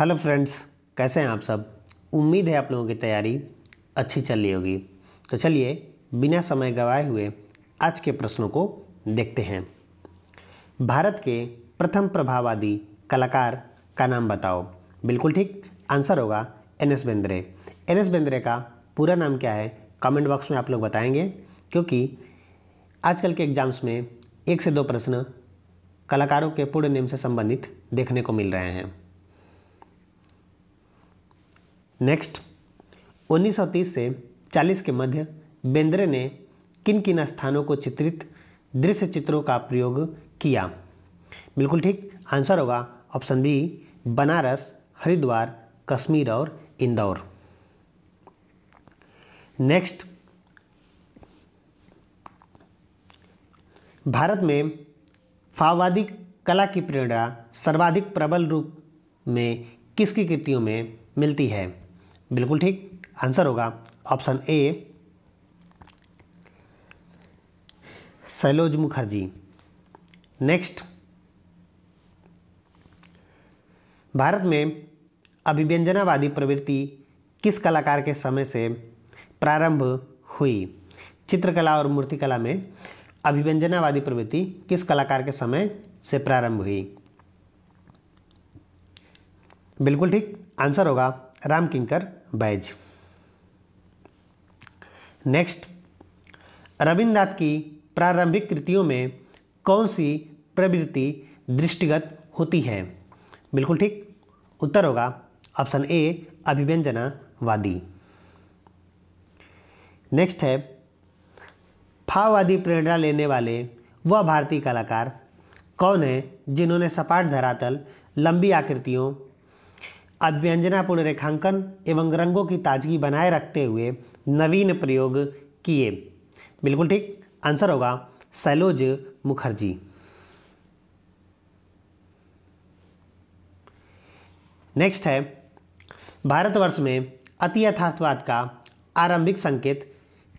hello friends कैसे हैं आप सब उम्मीद है आप लोगों की तैयारी अच्छी चल रही होगी तो चलिए बिना समय गवाए हुए आज के प्रश्नों को देखते हैं भारत के प्रथम प्रभाववादी कलाकार का नाम बताओ बिल्कुल ठीक आंसर होगा N S Bendre N S Bendre का पूरा नाम क्या है कमेंट बॉक्स में आप लोग बताएंगे क्योंकि आजकल के एग्ज़ाम्स में एक से दो प्रश्न कलाकारों के पूर्ण नेम से संबंधित देखने को मिल रहे हैं नेक्स्ट 1930 से 40 के मध्य बेंद्रे ने किन किन स्थानों को चित्रित दृश्य चित्रों का प्रयोग किया बिल्कुल ठीक आंसर होगा ऑप्शन बी बनारस हरिद्वार कश्मीर और इंदौर नेक्स्ट भारत में फावादी कला की प्रेरणा सर्वाधिक प्रबल रूप में किसकी कृतियों में मिलती है बिल्कुल ठीक आंसर होगा option A Sailoz Mukherjee next Bharat में अभिव्यंजनावादी प्रवृत्ति किस कलाकार के समय से प्रारंभ हुई चित्रकला और मूर्तिकला में अभिव्यंजनावादी प्रवृत्ति किस कलाकार के समय से प्रारंभ हुई बिल्कुल ठीक आंसर होगा रामकिंकर बैज नेक्स्ट रविन्द्रनाथ की प्रारंभिक कृतियों में कौन सी प्रवृत्ति दृष्टिगत होती है बिल्कुल ठीक उत्तर होगा ऑप्शन ए अभिव्यंजनावादी नेक्स्ट है फाववादी प्रेरणा लेने वाले वह भारतीय कलाकार कौन है जिन्होंने सपाट धरातल लंबी आकृतियों अभ्यंजनापूर्ण रेखांकन एवं रंगों की ताजगी बनाए रखते हुए नवीन प्रयोग किए बिल्कुल ठीक आंसर होगा सैलोज मुखर्जी नेक्स्ट है भारतवर्ष में अति यथार्थवाद का आरंभिक संकेत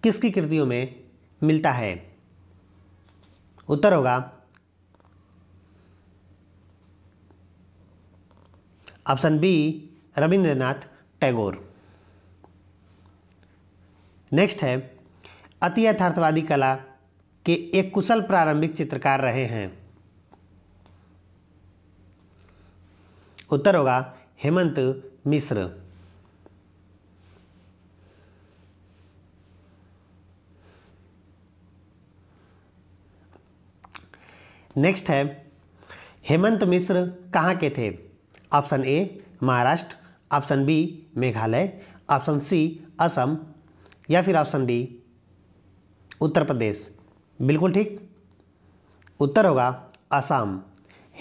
किसकी कृतियों में मिलता है उत्तर होगा option B Rabindranath Tagore next है अति यथार्थवादी कला के एक कुशल प्रारंभिक चित्रकार रहे हैं उत्तर होगा हेमंत मिश्र नेक्स्ट है हेमंत मिश्र कहाँ के थे option A Maharashtra option B Meghalaya option C Assam या फिर ऑप्शन डी उत्तर प्रदेश बिल्कुल ठीक उत्तर होगा असम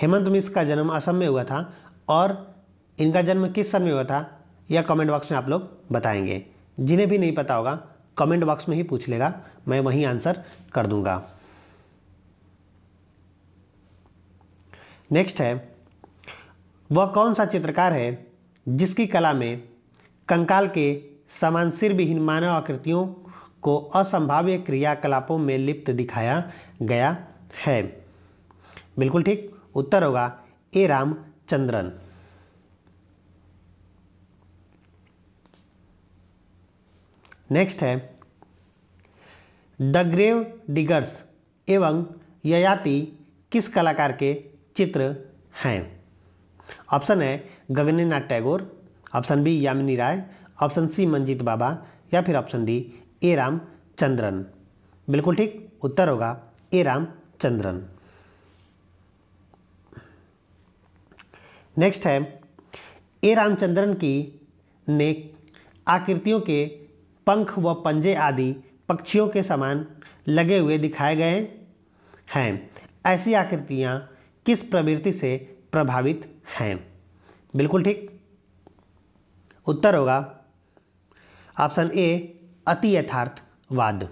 हेमंत मिश्र का जन्म असम में हुआ था और इनका जन्म किस सन में हुआ था यह कमेंट बॉक्स में आप लोग बताएंगे जिन्हें भी नहीं पता होगा कमेंट बॉक्स में ही पूछ लेगा मैं वहीं आंसर कर दूंगा नेक्स्ट है वह कौन सा चित्रकार है जिसकी कला में कंकाल के समान सिर विहीन मानव आकृतियों को असंभाव्य क्रियाकलापों में लिप्त दिखाया गया है बिल्कुल ठीक उत्तर होगा ए रामचंद्रन नेक्स्ट है द ग्रेव डिगर्स एवं ययाति किस कलाकार के चित्र हैं ऑप्शन है Gaganendranath Tagore option B Yamini Roy option C Manjit Bawa या फिर option D A Ramachandran बिल्कुल ठीक उत्तर होगा ए राम चंद्रन नेक्स्ट है ए रामचंद्रन की ने आकृतियों के पंख व पंजे आदि पक्षियों के समान लगे हुए दिखाए गए हैं ऐसी आकृतियाँ किस प्रवृत्ति से प्रभावित हैं बिल्कुल ठीक उत्तर होगा ऑप्शन ए अति यथार्थवाद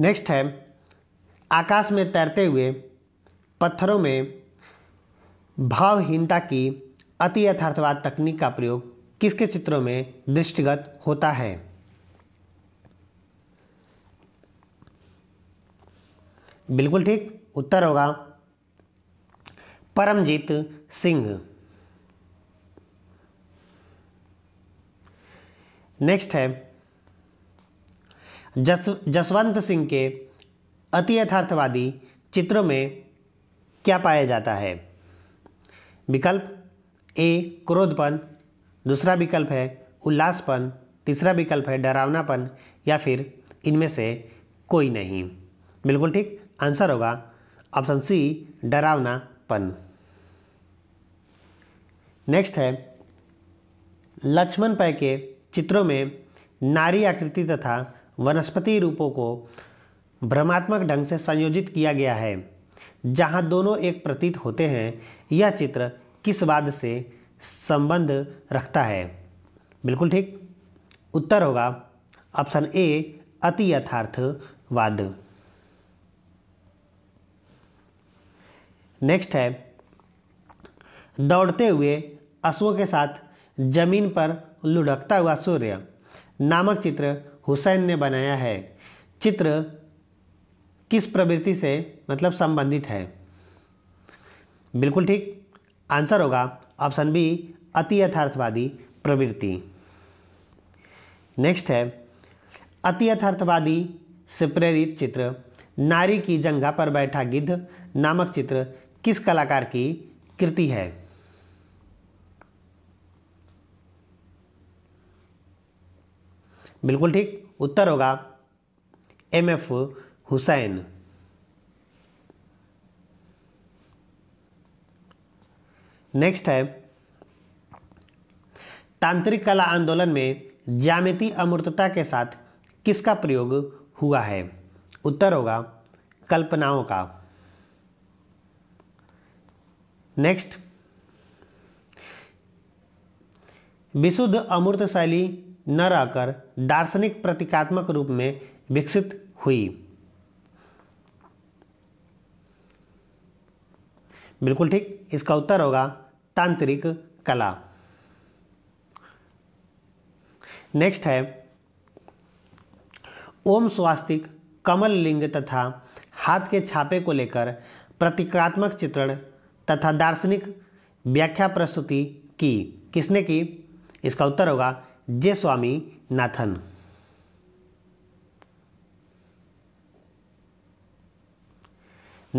नेक्स्ट है आकाश में तैरते हुए पत्थरों में भावहीनता की अति यथार्थवाद तकनीक का प्रयोग किसके चित्रों में दृष्टिगत होता है बिल्कुल ठीक उत्तर होगा परमजीत सिंह नेक्स्ट है जसवंत सिंह के अति यथार्थवादी चित्रों में क्या पाया जाता है विकल्प ए क्रोधपन दूसरा विकल्प है उल्लासपन तीसरा विकल्प है डरावनापन या फिर इनमें से कोई नहीं बिल्कुल ठीक आंसर होगा ऑप्शन सी डरावनापन नेक्स्ट है लक्ष्मण पै के चित्रों में नारी आकृति तथा वनस्पति रूपों को भ्रमात्मक ढंग से संयोजित किया गया है जहाँ दोनों एक प्रतीत होते हैं यह चित्र किस वाद से संबंध रखता है बिल्कुल ठीक उत्तर होगा ऑप्शन ए अति यथार्थवाद नेक्स्ट है दौड़ते हुए अश्वों के साथ जमीन पर लुढ़कता हुआ सूर्य नामक चित्र हुसैन ने बनाया है चित्र किस प्रवृत्ति से मतलब संबंधित है बिल्कुल ठीक आंसर होगा ऑप्शन बी अति यथार्थवादी प्रवृत्ति नेक्स्ट है अति यथार्थवादी से प्रेरित चित्र नारी की जंगा पर बैठा गिद्ध नामक चित्र किस कलाकार की कृति है बिल्कुल ठीक उत्तर होगा एम एफ हुसैन नेक्स्ट है तांत्रिक कला आंदोलन में जामिति अमूर्तता के साथ किसका प्रयोग हुआ है उत्तर होगा कल्पनाओं का नेक्स्ट विशुद्ध शैली न रहकर दार्शनिक प्रतीकात्मक रूप में विकसित हुई बिल्कुल ठीक इसका उत्तर होगा तांत्रिक कला नेक्स्ट है ओम स्वास्तिक कमल लिंग तथा हाथ के छापे को लेकर प्रतीकात्मक चित्रण तथा दार्शनिक व्याख्या प्रस्तुति की किसने की इसका उत्तर होगा जे स्वामी नाथन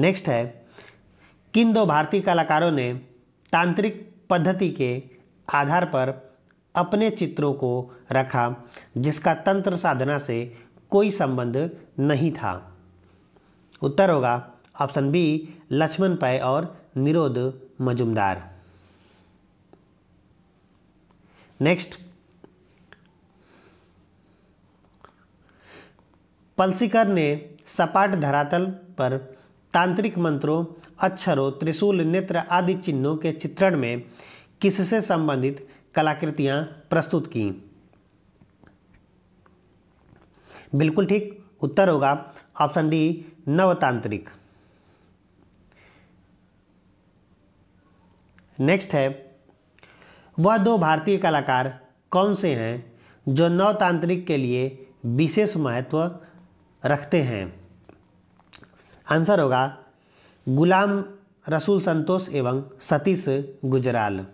नेक्स्ट है किन दो भारतीय कलाकारों ने तांत्रिक पद्धति के आधार पर अपने चित्रों को रखा जिसका तंत्र साधना से कोई संबंध नहीं था उत्तर होगा ऑप्शन बी लक्ष्मण पै और निरोध मजुमदार नेक्स्ट पलसीकर ने सपाट धरातल पर तांत्रिक मंत्रों अक्षरों त्रिशूल नेत्र आदि चिन्हों के चित्रण में किससे संबंधित कलाकृतियां प्रस्तुत की बिल्कुल ठीक उत्तर होगा ऑप्शन डी नवतांत्रिक नेक्स्ट है वह दो भारतीय कलाकार कौन से हैं जो नवतांत्रिक के लिए विशेष महत्व रखते हैं आंसर होगा गुलाम रसूल संतोष एवं सतीश गुजराल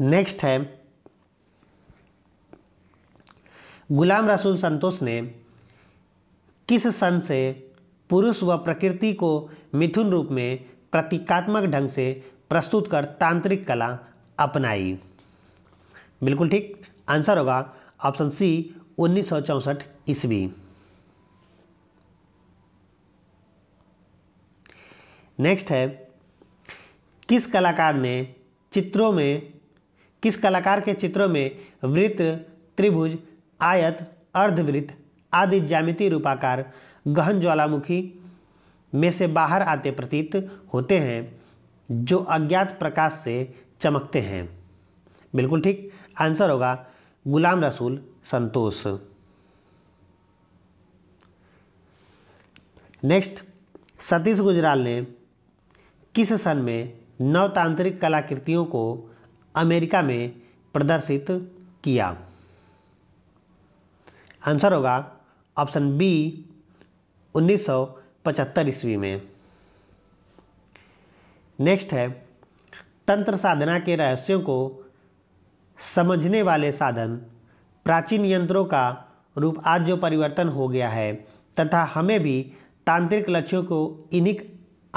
नेक्स्ट है गुलाम रसूल संतोष ने किस सन से पुरुष व प्रकृति को मिथुन रूप में प्रतीकात्मक ढंग से प्रस्तुत कर तांत्रिक कला अपनाई बिल्कुल ठीक आंसर होगा ऑप्शन सी उन्नीस सौ चौसठ ईस्वी नेक्स्ट है किस कलाकार ने चित्रों में किस कलाकार के चित्रों में वृत्त त्रिभुज आयत अर्धवृत्त आदि ज्यामिति रूपाकार गहन ज्वालामुखी में से बाहर आते प्रतीत होते हैं जो अज्ञात प्रकाश से चमकते हैं बिल्कुल ठीक आंसर होगा गुलाम रसूल संतोष नेक्स्ट सतीश गुजराल ने किस सन में नवतांत्रिक कलाकृतियों को अमेरिका में प्रदर्शित किया आंसर होगा ऑप्शन बी 1975 ईस्वी में नेक्स्ट है तंत्र साधना के रहस्यों को समझने वाले साधन प्राचीन यंत्रों का रूप आज जो परिवर्तन हो गया है तथा हमें भी तांत्रिक लक्ष्यों को इन्हीं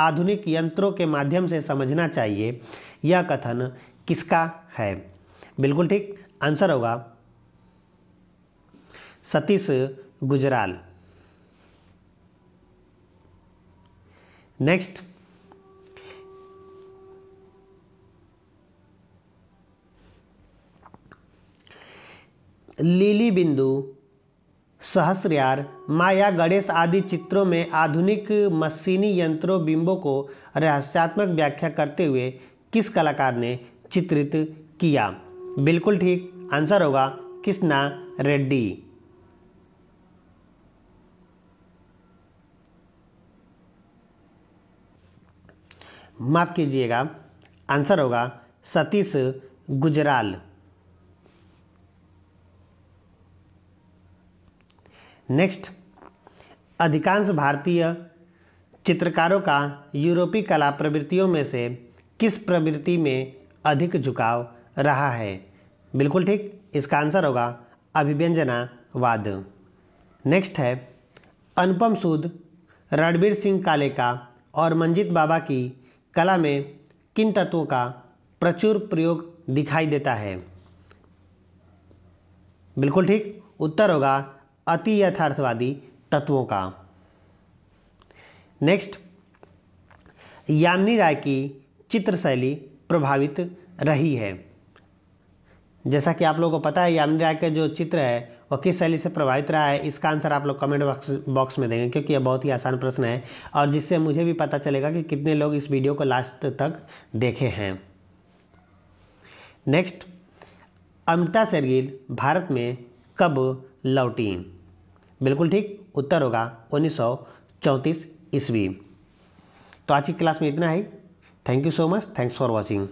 आधुनिक यंत्रों के माध्यम से समझना चाहिए यह कथन किसका है बिल्कुल ठीक आंसर होगा सतीश गुजराल नेक्स्ट लीली बिंदु सहस्रयार माया गणेश आदि चित्रों में आधुनिक मशीनी यंत्रों बिंबों को रहस्यात्मक व्याख्या करते हुए किस कलाकार ने चित्रित किया बिल्कुल ठीक आंसर होगा कृष्णा रेड्डी माफ़ कीजिएगा आंसर होगा सतीश गुजराल नेक्स्ट अधिकांश भारतीय चित्रकारों का यूरोपीय कला प्रवृत्तियों में से किस प्रवृत्ति में अधिक झुकाव रहा है बिल्कुल ठीक इसका आंसर होगा अभिव्यंजनावाद नेक्स्ट है अनुपम सूद रणबीर सिंह काले का और मंजित बाबा की कला में किन तत्वों का प्रचुर प्रयोग दिखाई देता है बिल्कुल ठीक उत्तर होगा अति यथार्थवादी तत्वों का नेक्स्ट यामिनी राय की चित्रशैली प्रभावित रही है जैसा कि आप लोगों को पता है यामिनी राय का जो चित्र है वह किस शैली से प्रभावित रहा है इसका आंसर आप लोग कमेंट बॉक्स बॉक्स में देंगे क्योंकि यह बहुत ही आसान प्रश्न है और जिससे मुझे भी पता चलेगा कि कितने लोग इस वीडियो को लास्ट तक देखे हैं नेक्स्ट अमिता शेरगिल भारत में कब लौटी बिल्कुल ठीक उत्तर होगा उन्नीस सौ ईस्वी तो आज की क्लास में इतना ही thank you so much thanks for watching